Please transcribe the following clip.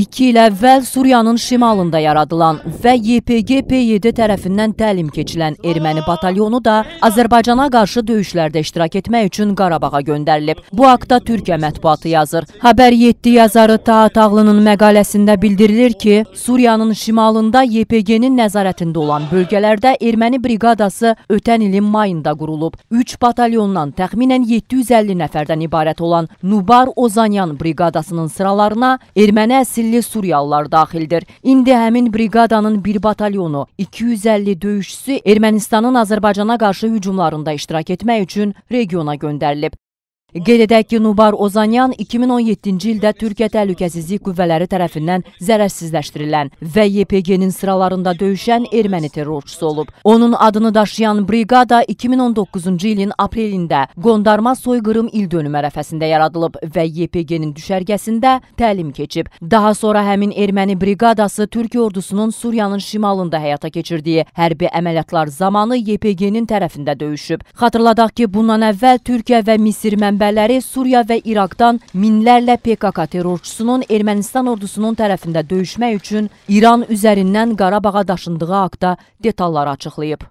İki il əvvəl Suriyanın şimalında yaradılan və YPG-P7 tərəfindən təlim keçilən erməni batalyonu da Azərbaycana qarşı döyüşlərdə iştirak etmək üçün Qarabağa göndərilib. Bu haqda Türkiyə mətbuatı yazır. Xəbər 7 yazarı Taat Ağlının məqaləsində bildirilir ki, Suriyanın şimalında YPG-nin nəzarətində olan bölgələrdə erməni briqadası ötən ilin mayında qurulub. 3 batalyondan təxminən 750 nəfərdən ibarət olan Nubar Ozanyan briqadasının sıralarına erməni əsirli yerli Suriyalılar daxildir. İndi həmin briqadanın bir batalyonu 250 döyüşçüsü Ermənistanın Azərbaycana qarşı hücumlarında iştirak etmək üçün regiona göndərilib. Qeyd edək ki, Nubar Ozanyan 2017-ci ildə Türkiyə Təhlükəsizlik Qüvvələri tərəfindən zərərsizləşdirilən və YPG-nin sıralarında döyüşən erməni terrorçusu olub. Onun adını daşıyan briqada 2019-cu ilin aprelində qondarma soyqırım il dönüm ərəfəsində yaradılıb və YPG-nin düşərgəsində təlim keçib. Daha sonra həmin erməni briqadası Türkiyə ordusunun Suriyanın şimalında həyata keçirdiyi hərbi əməliyyatlar zamanı YPG-nin tərəfində döyüşüb. Xatırladaq ki, bundan əvvəl Türkiyə və Misir mənbələri mənbələri Suriya və İraqdan minlərlə PKK terrorçusunun Ermənistan ordusunun tərəfində döyüşmək üçün İran üzərindən Qarabağa daşındığı haqda detalları açıqlayıb.